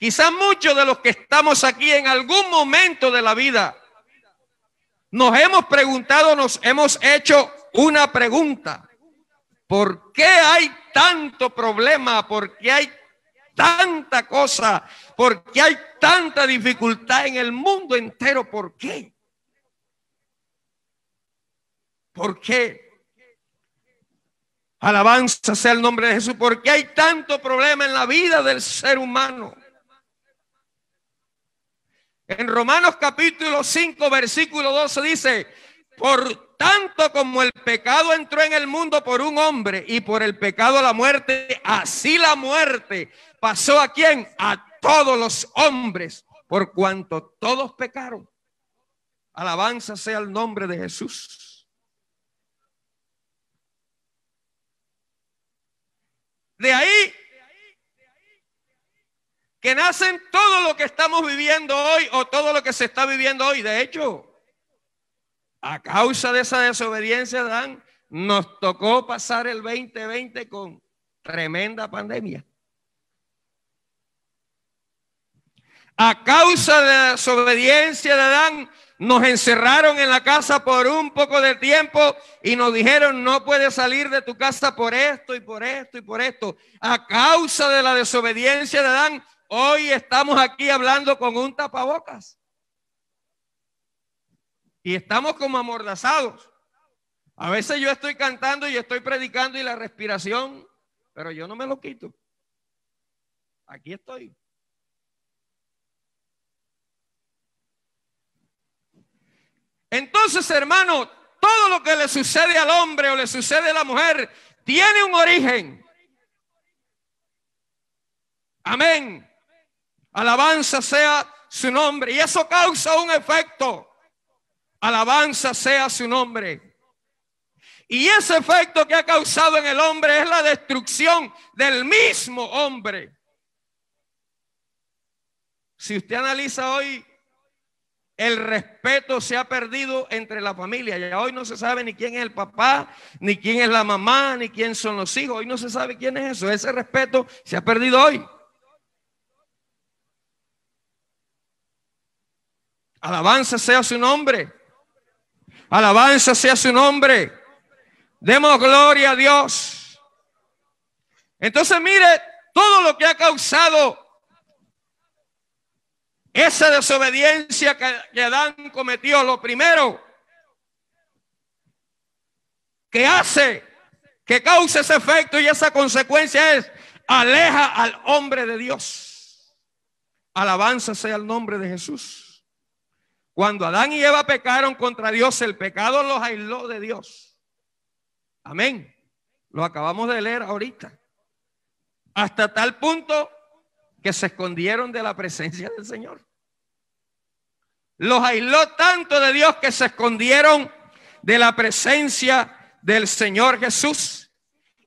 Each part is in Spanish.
Quizás muchos de los que estamos aquí en algún momento de la vida nos hemos preguntado, nos hemos hecho una pregunta. ¿Por qué hay tanto problema? ¿Por qué hay tanta cosa? ¿Por qué hay tanta dificultad en el mundo entero? ¿Por qué? ¿Por qué? Alabanza sea el nombre de Jesús. ¿Por qué hay tanto problema en la vida del ser humano? En Romanos capítulo 5, versículo 12 dice, por tanto como el pecado entró en el mundo por un hombre y por el pecado la muerte, así la muerte pasó a quien A todos los hombres, por cuanto todos pecaron. Alabanza sea el nombre de Jesús. De ahí que nacen todo lo que estamos viviendo hoy o todo lo que se está viviendo hoy. De hecho, a causa de esa desobediencia, de Adán, nos tocó pasar el 2020 con tremenda pandemia. A causa de la desobediencia de Adán, nos encerraron en la casa por un poco de tiempo y nos dijeron, no puedes salir de tu casa por esto y por esto y por esto. A causa de la desobediencia de Adán, Hoy estamos aquí hablando con un tapabocas. Y estamos como amordazados. A veces yo estoy cantando y estoy predicando y la respiración, pero yo no me lo quito. Aquí estoy. Entonces, hermano, todo lo que le sucede al hombre o le sucede a la mujer tiene un origen. Amén. Alabanza sea su nombre. Y eso causa un efecto. Alabanza sea su nombre. Y ese efecto que ha causado en el hombre es la destrucción del mismo hombre. Si usted analiza hoy, el respeto se ha perdido entre la familia. Ya hoy no se sabe ni quién es el papá, ni quién es la mamá, ni quién son los hijos. Hoy no se sabe quién es eso. Ese respeto se ha perdido hoy. Alabanza sea su nombre. Alabanza sea su nombre. Demos gloria a Dios. Entonces mire todo lo que ha causado esa desobediencia que, Adán cometió. Lo primero que hace, que causa ese efecto y esa consecuencia es aleja al hombre de Dios. Alabanza sea el nombre de Jesús. Cuando Adán y Eva pecaron contra Dios, el pecado los aisló de Dios. Amén. Lo acabamos de leer ahorita. Hasta tal punto que se escondieron de la presencia del Señor. Los aisló tanto de Dios que se escondieron de la presencia del Señor Jesús.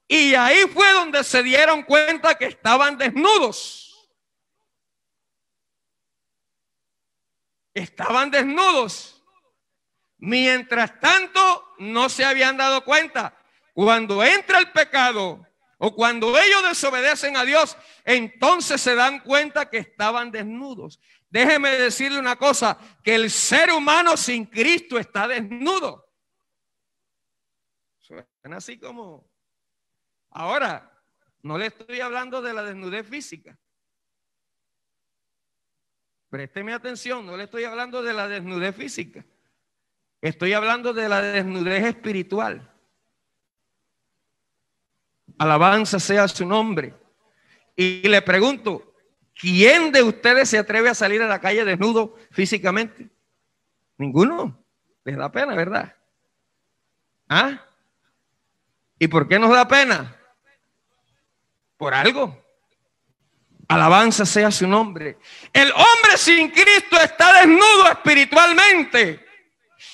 Y ahí fue donde se dieron cuenta que estaban desnudos. Estaban desnudos. Mientras tanto, no se habían dado cuenta. Cuando entra el pecado o cuando ellos desobedecen a Dios, entonces se dan cuenta que estaban desnudos. Déjeme decirle una cosa, que el ser humano sin Cristo está desnudo. Suena así como... Ahora, no le estoy hablando de la desnudez física. Présteme atención, no le estoy hablando de la desnudez física. Estoy hablando de la desnudez espiritual. Alabanza sea su nombre. Y le pregunto, ¿quién de ustedes se atreve a salir a la calle desnudo físicamente? Ninguno. Les da pena, ¿verdad? ¿Ah? ¿Y por qué nos da pena? Por algo. Alabanza sea su nombre. El hombre sin Cristo está desnudo espiritualmente.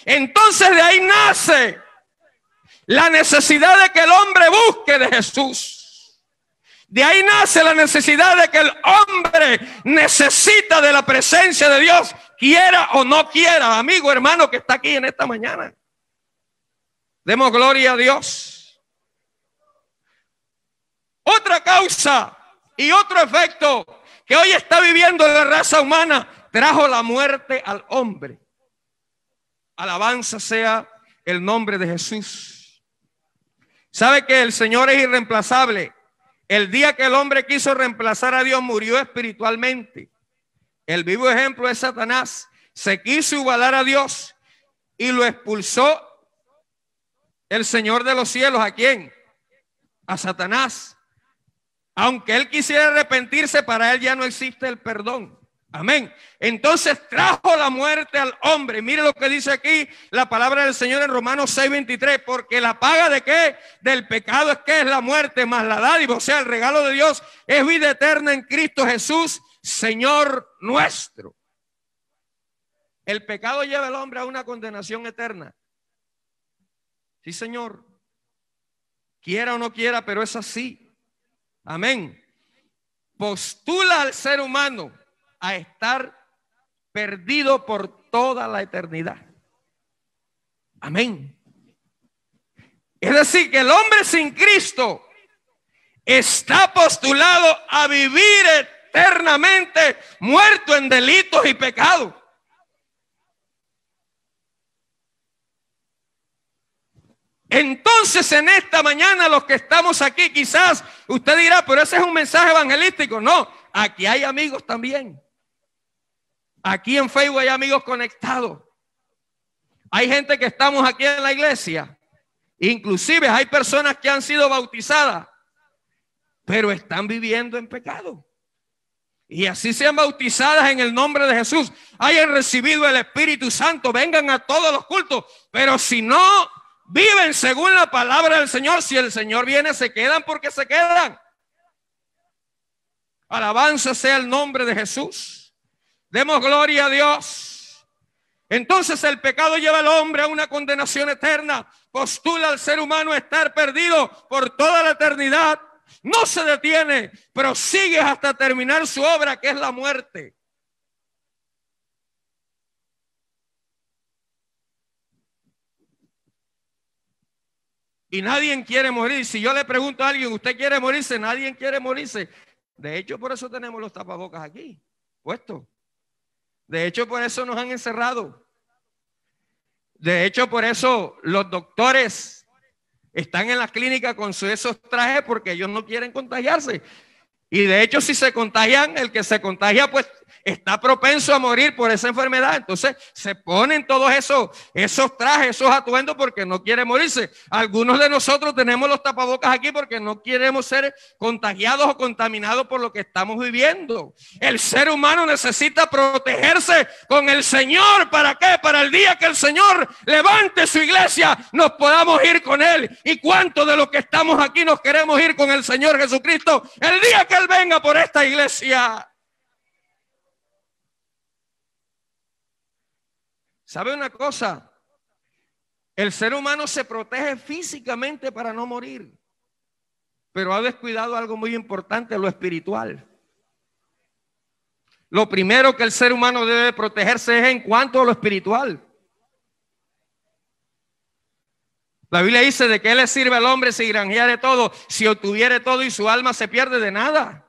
Entonces de ahí nace la necesidad de que el hombre busque de Jesús. De ahí nace la necesidad de que el hombre necesita de la presencia de Dios, quiera o no quiera, amigo, hermano que está aquí en esta mañana. Demos gloria a Dios. Otra causa y otro efecto que hoy está viviendo la raza humana trajo la muerte al hombre. Alabanza sea el nombre de Jesús. ¿Sabe que el Señor es irreemplazable? El día que el hombre quiso reemplazar a Dios murió espiritualmente. El vivo ejemplo es Satanás. Se quiso igualar a Dios y lo expulsó el Señor de los cielos. ¿A quién? A Satanás. Aunque él quisiera arrepentirse, para él ya no existe el perdón. Amén. Entonces trajo la muerte al hombre. Mire lo que dice aquí la palabra del Señor en Romanos 6:23. Porque la paga de qué? Del pecado es que es la muerte, más la dádiva, o sea, el regalo de Dios es vida eterna en Cristo Jesús, Señor nuestro. El pecado lleva al hombre a una condenación eterna. Sí, Señor. Quiera o no quiera, pero es así. Amén. Postula al ser humano a estar perdido por toda la eternidad. Amén. Es decir, que el hombre sin Cristo está postulado a vivir eternamente muerto en delitos y pecados. Entonces en esta mañana los que estamos aquí, quizás usted dirá, pero ese es un mensaje evangelístico. No, aquí hay amigos también. Aquí en Facebook hay amigos conectados. Hay gente que estamos aquí en la iglesia. Inclusive hay personas que han sido bautizadas, pero están viviendo en pecado. Y así sean bautizadas en el nombre de Jesús, hayan recibido el Espíritu Santo, vengan a todos los cultos, pero si no Viven según la palabra del Señor. Si el Señor viene, se quedan porque se quedan. Alabanza sea el nombre de Jesús. Demos gloria a Dios. Entonces el pecado lleva al hombre a una condenación eterna. Postula al ser humano estar perdido por toda la eternidad. No se detiene, prosigue hasta terminar su obra, que es la muerte. Y nadie quiere morir. Si yo le pregunto a alguien, ¿usted quiere morirse? Nadie quiere morirse. De hecho, por eso tenemos los tapabocas aquí, puesto. De hecho, por eso nos han encerrado. De hecho, por eso los doctores están en la clínica con esos trajes porque ellos no quieren contagiarse. Y de hecho, si se contagian, el que se contagia, pues está propenso a morir por esa enfermedad. Entonces se ponen todos esos, esos trajes, esos atuendos porque no quiere morirse. Algunos de nosotros tenemos los tapabocas aquí porque no queremos ser contagiados o contaminados por lo que estamos viviendo. El ser humano necesita protegerse con el Señor. ¿Para qué? Para el día que el Señor levante su iglesia, nos podamos ir con Él. ¿Y cuánto de los que estamos aquí nos queremos ir con el Señor Jesucristo el día que Él venga por esta iglesia? ¿Sabe una cosa? El ser humano se protege físicamente para no morir, pero ha descuidado algo muy importante, lo espiritual. Lo primero que el ser humano debe protegerse es en cuanto a lo espiritual. La Biblia dice de qué le sirve al hombre si de todo, si obtuviere todo y su alma se pierde de nada.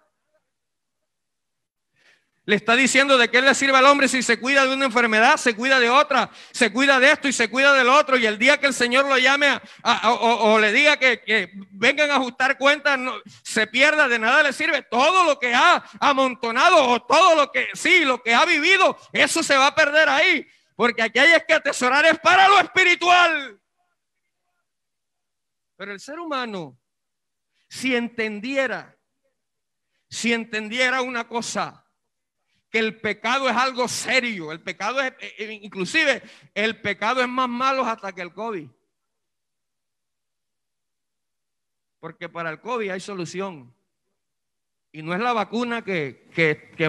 Le está diciendo de qué le sirve al hombre si se cuida de una enfermedad, se cuida de otra, se cuida de esto y se cuida del otro. Y el día que el Señor lo llame o, le diga que, vengan a ajustar cuentas, no, se pierda, de nada le sirve. Todo lo que ha amontonado o todo lo que sí, lo que ha vivido, eso se va a perder ahí. Porque aquí hay que atesorar es para lo espiritual. Pero el ser humano, si entendiera, si entendiera una cosa, que el pecado es algo serio. El pecado es, eh, eh, inclusive, el pecado es más malo hasta que el COVID. Porque para el COVID hay solución. Y no es la vacuna que,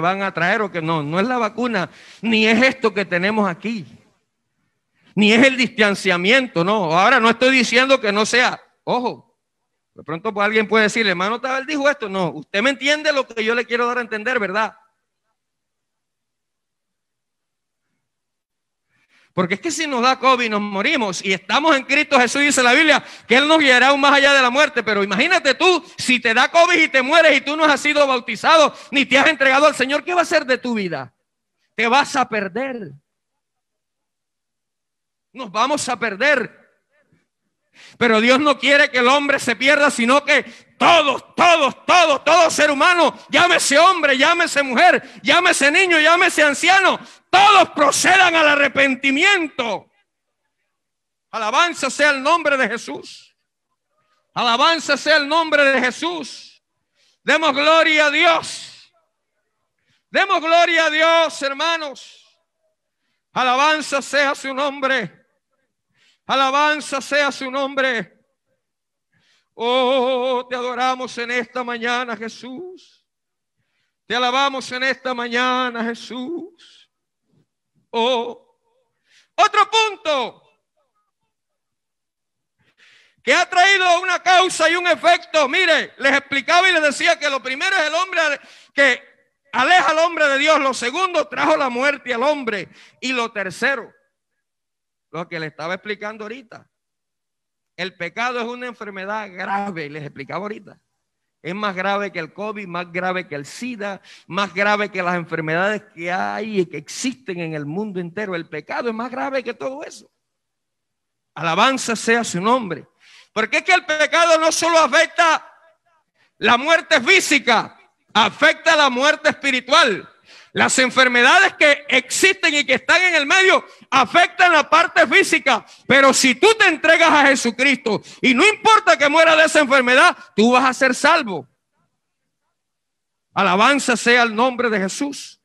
van a traer o que no, no es la vacuna, ni es esto que tenemos aquí, ni es el distanciamiento, no. Ahora no estoy diciendo que no sea, ojo, de pronto pues alguien puede decirle, hermano, tal dijo esto, no, usted me entiende lo que yo le quiero dar a entender, ¿verdad? Porque es que si nos da COVID nos morimos y estamos en Cristo Jesús, dice la Biblia, que Él nos guiará aún más allá de la muerte. Pero imagínate tú, si te da COVID y te mueres y tú no has sido bautizado ni te has entregado al Señor, ¿qué va a ser de tu vida? Te vas a perder. Nos vamos a perder. Pero Dios no quiere que el hombre se pierda, sino que todos, todos, todos, todo ser humano, llámese hombre, llámese mujer, llámese niño, llámese anciano, todos procedan al arrepentimiento. Alabanza sea el nombre de Jesús. Alabanza sea el nombre de Jesús. Demos gloria a Dios. Demos gloria a Dios, hermanos. Alabanza sea su nombre. Alabanza sea su nombre. Oh, te adoramos en esta mañana, Jesús. Te alabamos en esta mañana, Jesús. Oh, otro punto que ha traído una causa y un efecto. Mire, les explicaba y les decía que lo primero es el hombre que aleja al hombre de Dios. Lo segundo trajo la muerte al hombre. Y lo tercero, lo que le estaba explicando ahorita, el pecado es una enfermedad grave, les explicaba ahorita. Es más grave que el COVID, más grave que el SIDA, más grave que las enfermedades que hay y que existen en el mundo entero. El pecado es más grave que todo eso. Alabanza sea su nombre. Porque es que el pecado no solo afecta la muerte física, afecta la muerte espiritual. Las enfermedades que existen y que están en el medio afectan la parte física, pero si tú te entregas a Jesucristo y no importa que muera de esa enfermedad, tú vas a ser salvo. Alabanza sea el nombre de Jesús.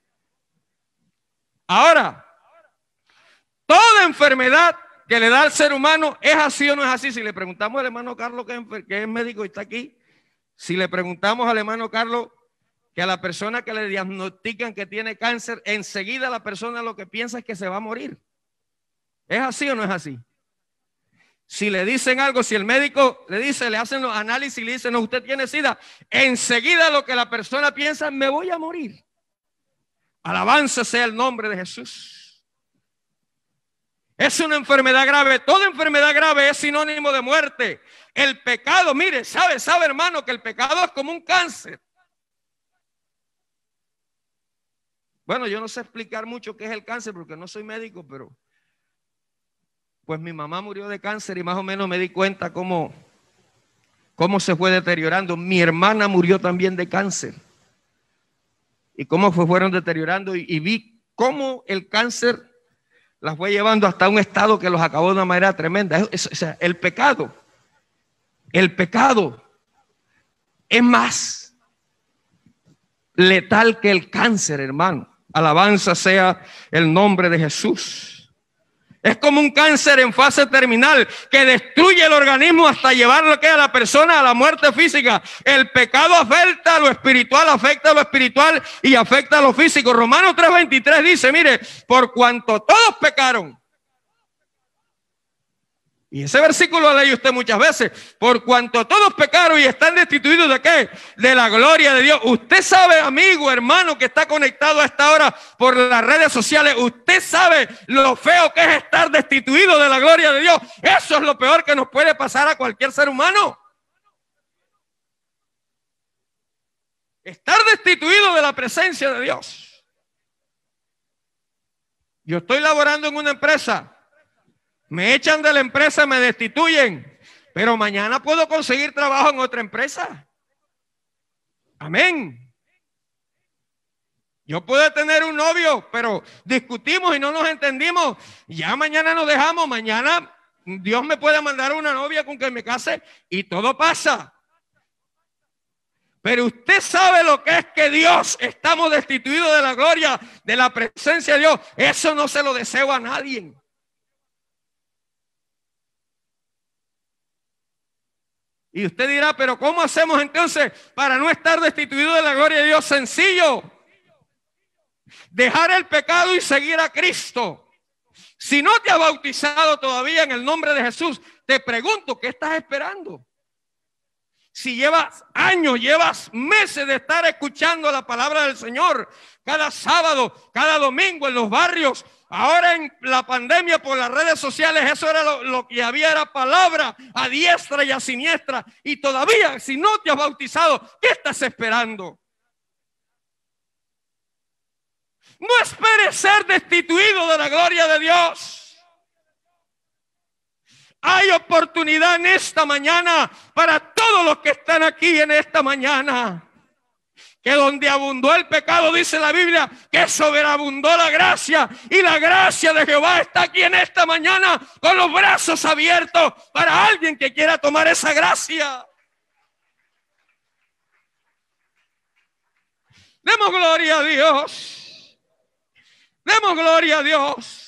Ahora, toda enfermedad que le da al ser humano es así o no es así. Si le preguntamos al hermano Carlos, que es médico y está aquí, si le preguntamos al hermano Carlos que a la persona que le diagnostican que tiene cáncer, enseguida la persona lo que piensa es que se va a morir. ¿Es así o no es así? Si le dicen algo, si el médico le dice, le hacen los análisis y le dicen, no, usted tiene sida, enseguida lo que la persona piensa, me voy a morir. Alabanza sea el nombre de Jesús. Es una enfermedad grave. Toda enfermedad grave es sinónimo de muerte. El pecado, mire, sabe, sabe hermano que el pecado es como un cáncer. Bueno, yo no sé explicar mucho qué es el cáncer porque no soy médico, pero pues mi mamá murió de cáncer y más o menos me di cuenta cómo, cómo se fue deteriorando. Mi hermana murió también de cáncer y cómo fue, fueron deteriorando y, vi cómo el cáncer las fue llevando hasta un estado que los acabó de una manera tremenda. o sea, el pecado, el pecado es más letal que el cáncer, hermano. Alabanza sea el nombre de Jesús. Es como un cáncer en fase terminal que destruye el organismo hasta llevar que a la persona a la muerte física. El pecado afecta a lo espiritual, afecta a lo espiritual y afecta a lo físico. Romanos 3:23 dice, mire, por cuanto todos pecaron y ese versículo lo leí usted muchas veces. Por cuanto todos pecaron y están destituidos de qué? De la gloria de Dios. Usted sabe, amigo, hermano, que está conectado a esta hora por las redes sociales. Usted sabe lo feo que es estar destituido de la gloria de Dios. Eso es lo peor que nos puede pasar a cualquier ser humano. Estar destituido de la presencia de Dios. Yo estoy laborando en una empresa me echan de la empresa, me destituyen, pero mañana puedo conseguir trabajo en otra empresa. Amén. Yo puedo tener un novio, pero discutimos y no nos entendimos. Ya mañana nos dejamos, mañana Dios me puede mandar una novia con que me case y todo pasa. Pero usted sabe lo que es que Dios estamos destituidos de la gloria, de la presencia de Dios. Eso no se lo deseo a nadie. Y usted dirá, pero ¿cómo hacemos entonces para no estar destituido de la gloria de Dios? Sencillo. Dejar el pecado y seguir a Cristo. Si no te ha bautizado todavía en el nombre de Jesús, te pregunto, ¿qué estás esperando? si llevas años, llevas meses de estar escuchando la palabra del Señor, cada sábado, cada domingo en los barrios, Ahora en la pandemia por las redes sociales, eso era lo, que había, era palabra a diestra y a siniestra. Y todavía, si no te has bautizado, ¿qué estás esperando? No esperes ser destituido de la gloria de Dios. Hay oportunidad en esta mañana para todos los que están aquí en esta mañana que donde abundó el pecado, dice la Biblia, que sobreabundó la gracia. Y la gracia de Jehová está aquí en esta mañana con los brazos abiertos para alguien que quiera tomar esa gracia. Demos gloria a Dios. Demos gloria a Dios.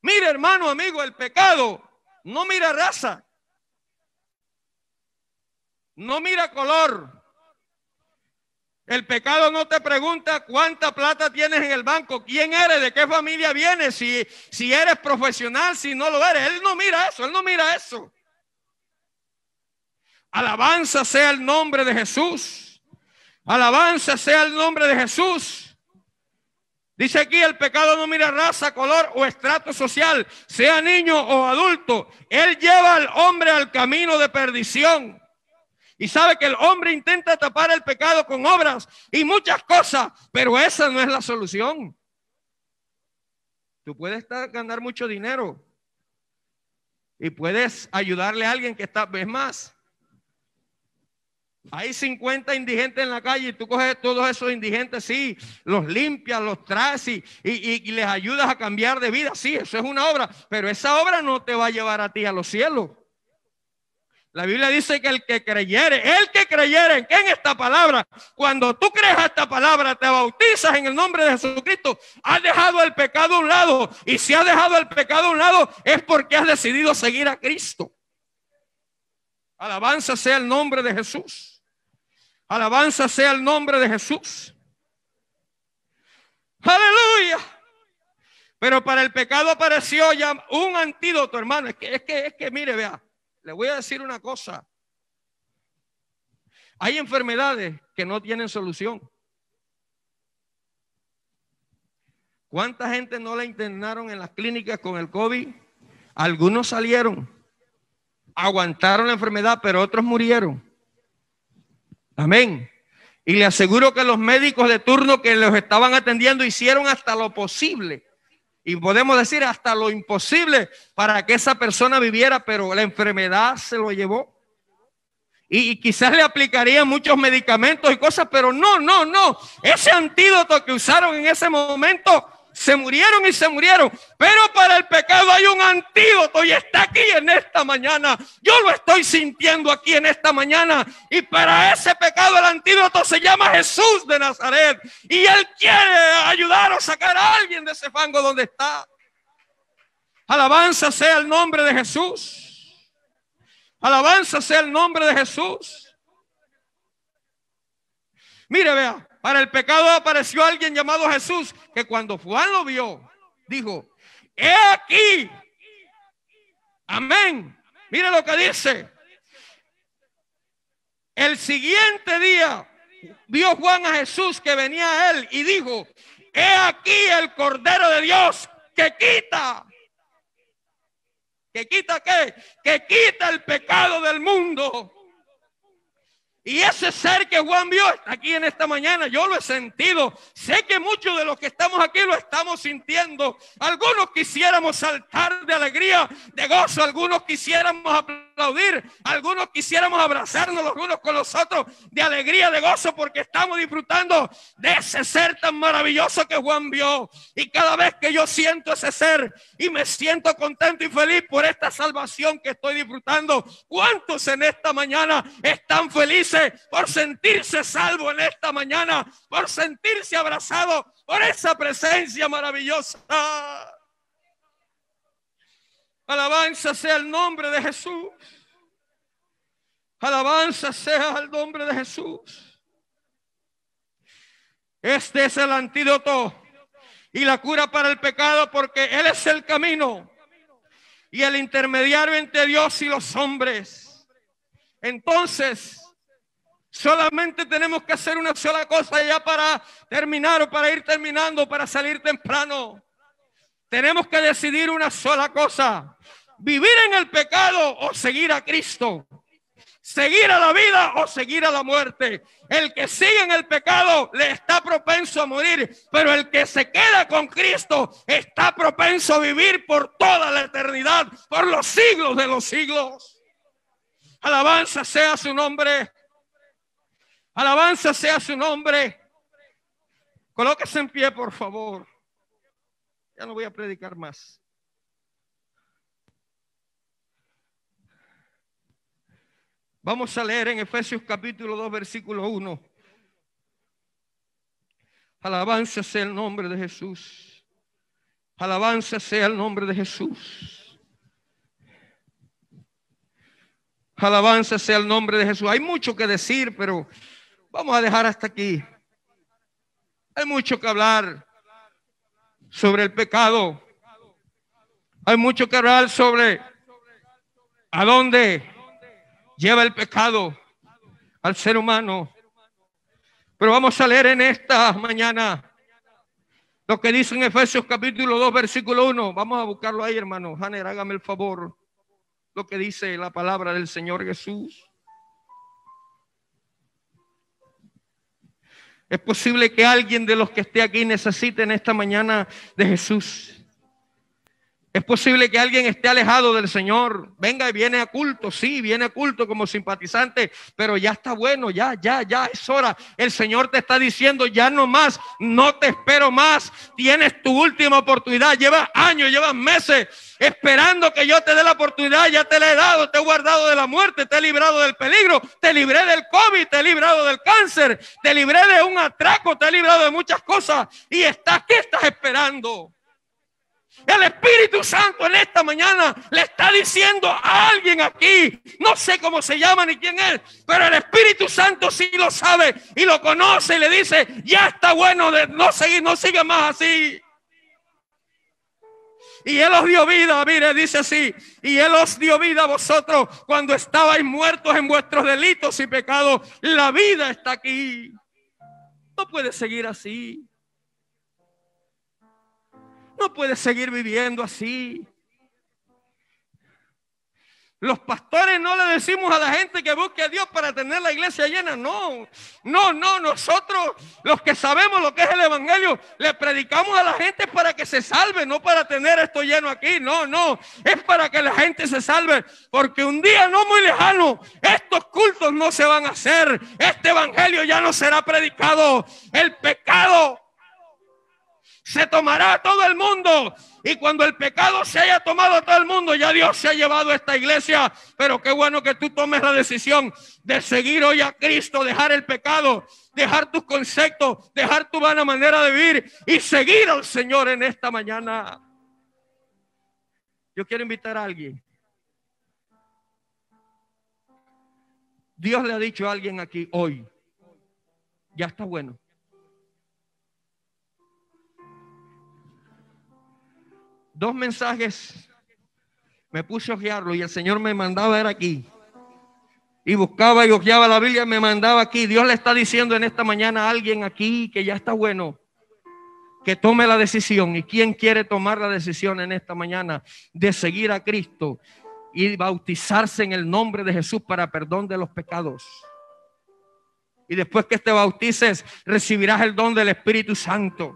Mira, hermano, amigo, el pecado no mira raza. No mira color el pecado no te pregunta cuánta plata tienes en el banco, quién eres, de qué familia vienes, si, si eres profesional, si no lo eres. Él no mira eso, él no mira eso. Alabanza sea el nombre de Jesús. Alabanza sea el nombre de Jesús. Dice aquí, el pecado no mira raza, color o estrato social, sea niño o adulto. Él lleva al hombre al camino de perdición y sabe que el hombre intenta tapar el pecado con obras y muchas cosas, pero esa no es la solución. Tú puedes ganar mucho dinero y puedes ayudarle a alguien que está, ves más, hay 50 indigentes en la calle y tú coges todos esos indigentes, sí, los limpias, los traes y, y, y, les ayudas a cambiar de vida, sí, eso es una obra, pero esa obra no te va a llevar a ti a los cielos. La Biblia dice que el que creyere, el que creyere en esta palabra, cuando tú crees esta palabra, te bautizas en el nombre de Jesucristo, has dejado el pecado a un lado. Y si has dejado el pecado a un lado, es porque has decidido seguir a Cristo. Alabanza sea el nombre de Jesús. Alabanza sea el nombre de Jesús. Aleluya. Pero para el pecado apareció ya un antídoto, hermano. Es que, es que, es que mire, vea. Le voy a decir una cosa. Hay enfermedades que no tienen solución. ¿Cuánta gente no la internaron en las clínicas con el COVID? Algunos salieron, aguantaron la enfermedad, pero otros murieron. Amén. Y le aseguro que los médicos de turno que los estaban atendiendo hicieron hasta lo posible y podemos decir hasta lo imposible para que esa persona viviera, pero la enfermedad se lo llevó. Y, quizás le aplicaría muchos medicamentos y cosas, pero no, no, no. Ese antídoto que usaron en ese momento se murieron y se murieron. Pero para el pecado hay un antídoto y está aquí en esta mañana. Yo lo estoy sintiendo aquí en esta mañana. Y para ese pecado el antídoto se llama Jesús de Nazaret. Y Él quiere ayudar a sacar a alguien de ese fango donde está. Alabanza sea el nombre de Jesús. Alabanza sea el nombre de Jesús. Mire, vea, para el pecado apareció alguien llamado Jesús, que cuando Juan lo vio, dijo, he aquí. Amén. Mire lo que dice. El siguiente día vio Juan a Jesús que venía a él y dijo, he aquí el Cordero de Dios que quita. ¿Que quita qué? Que quita el pecado del mundo. Y ese ser que Juan vio aquí en esta mañana, yo lo he sentido. Sé que muchos de los que estamos aquí lo estamos sintiendo. Algunos quisiéramos saltar de alegría, de gozo. Algunos quisiéramos aplaudir, algunos quisiéramos abrazarnos los unos con los otros de alegría, de gozo, porque estamos disfrutando de ese ser tan maravilloso que Juan vio. Y cada vez que yo siento ese ser y me siento contento y feliz por esta salvación que estoy disfrutando, ¿cuántos en esta mañana están felices por sentirse salvo en esta mañana, por sentirse abrazado por esa presencia maravillosa? Alabanza sea el nombre de Jesús. Alabanza sea el nombre de Jesús. Este es el antídoto y la cura para el pecado porque Él es el camino y el intermediario entre Dios y los hombres. Entonces, solamente tenemos que hacer una sola cosa ya para terminar o para ir terminando, para salir temprano. Tenemos que decidir una sola cosa, vivir en el pecado o seguir a Cristo. Seguir a la vida o seguir a la muerte. El que sigue en el pecado le está propenso a morir, pero el que se queda con Cristo está propenso a vivir por toda la eternidad, por los siglos de los siglos. Alabanza sea su nombre. Alabanza sea su nombre. Colóquese en pie, por favor. Ya no voy a predicar más. Vamos a leer en Efesios capítulo 2, versículo 1. Alabanza sea el nombre de Jesús. Alabanza sea el nombre de Jesús. Alabanza sea el nombre de Jesús. Hay mucho que decir, pero vamos a dejar hasta aquí. Hay mucho que hablar sobre el pecado. Hay mucho que hablar sobre a dónde lleva el pecado al ser humano. Pero vamos a leer en esta mañana lo que dice en Efesios capítulo 2, versículo 1. Vamos a buscarlo ahí, hermano. Hanne, hágame el favor. Lo que dice la palabra del Señor Jesús. Es posible que alguien de los que esté aquí necesite en esta mañana de Jesús. Es posible que alguien esté alejado del Señor. Venga y viene a culto. Sí, viene a culto como simpatizante, pero ya está bueno, ya, ya, ya es hora. El Señor te está diciendo, ya no más, no te espero más. Tienes tu última oportunidad. Llevas años, llevas meses esperando que yo te dé la oportunidad. Ya te la he dado, te he guardado de la muerte, te he librado del peligro, te libré del COVID, te he librado del cáncer, te libré de un atraco, te he librado de muchas cosas. Y estás, ¿qué estás esperando? El Espíritu Santo en esta mañana le está diciendo a alguien aquí, no sé cómo se llama ni quién es, pero el Espíritu Santo sí lo sabe y lo conoce y le dice, ya está bueno de no seguir, no siga más así. Y Él os dio vida, mire, dice así, y Él os dio vida a vosotros cuando estabais muertos en vuestros delitos y pecados. La vida está aquí. No puede seguir así. No seguir viviendo así. Los pastores no le decimos a la gente que busque a Dios para tener la iglesia llena. No, no, no. Nosotros, los que sabemos lo que es el Evangelio, le predicamos a la gente para que se salve, no para tener esto lleno aquí. No, no. Es para que la gente se salve. Porque un día no muy lejano, estos cultos no se van a hacer. Este Evangelio ya no será predicado. El pecado se tomará a todo el mundo. Y cuando el pecado se haya tomado a todo el mundo, ya Dios se ha llevado a esta iglesia. Pero qué bueno que tú tomes la decisión de seguir hoy a Cristo, dejar el pecado, dejar tus conceptos, dejar tu vana manera de vivir y seguir al Señor en esta mañana. Yo quiero invitar a alguien. Dios le ha dicho a alguien aquí hoy, ya está bueno. dos mensajes me puse a ojearlo y el Señor me mandaba era aquí. Y buscaba y ojeaba la Biblia, me mandaba aquí. Dios le está diciendo en esta mañana a alguien aquí que ya está bueno, que tome la decisión. ¿Y quién quiere tomar la decisión en esta mañana de seguir a Cristo y bautizarse en el nombre de Jesús para perdón de los pecados? Y después que te bautices, recibirás el don del Espíritu Santo.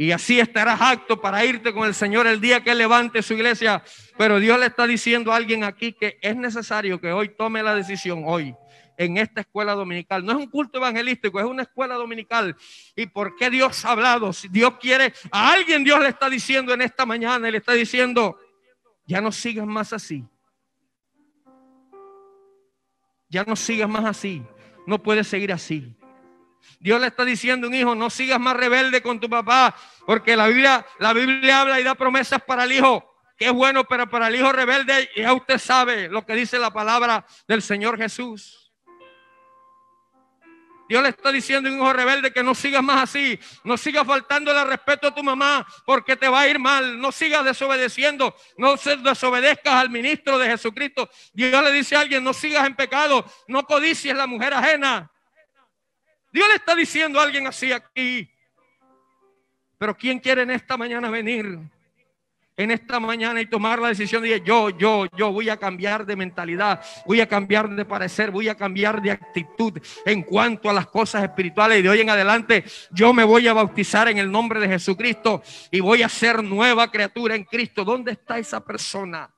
Y así estarás apto para irte con el Señor el día que levante su iglesia. Pero Dios le está diciendo a alguien aquí que es necesario que hoy tome la decisión, hoy, en esta escuela dominical. No es un culto evangelístico, es una escuela dominical. ¿Y por qué Dios ha hablado? Si Dios quiere, a alguien Dios le está diciendo en esta mañana, le está diciendo, ya no sigas más así. Ya no sigas más así. No puedes seguir así. Dios le está diciendo a un hijo, no sigas más rebelde con tu papá, porque la Biblia, la Biblia habla y da promesas para el hijo. Que es bueno, pero para el hijo rebelde ya usted sabe lo que dice la palabra del Señor Jesús. Dios le está diciendo a un hijo rebelde que no sigas más así, no sigas faltando el respeto a tu mamá porque te va a ir mal, no sigas desobedeciendo, no se desobedezcas al ministro de Jesucristo. Dios le dice a alguien, no sigas en pecado, no codicies la mujer ajena. Dios le está diciendo a alguien así aquí. Pero ¿quién quiere en esta mañana venir? en esta mañana y tomar la decisión de yo, yo, yo voy a cambiar de mentalidad, voy a cambiar de parecer, voy a cambiar de actitud en cuanto a las cosas espirituales y de hoy en adelante yo me voy a bautizar en el nombre de Jesucristo y voy a ser nueva criatura en Cristo. ¿Dónde está esa persona?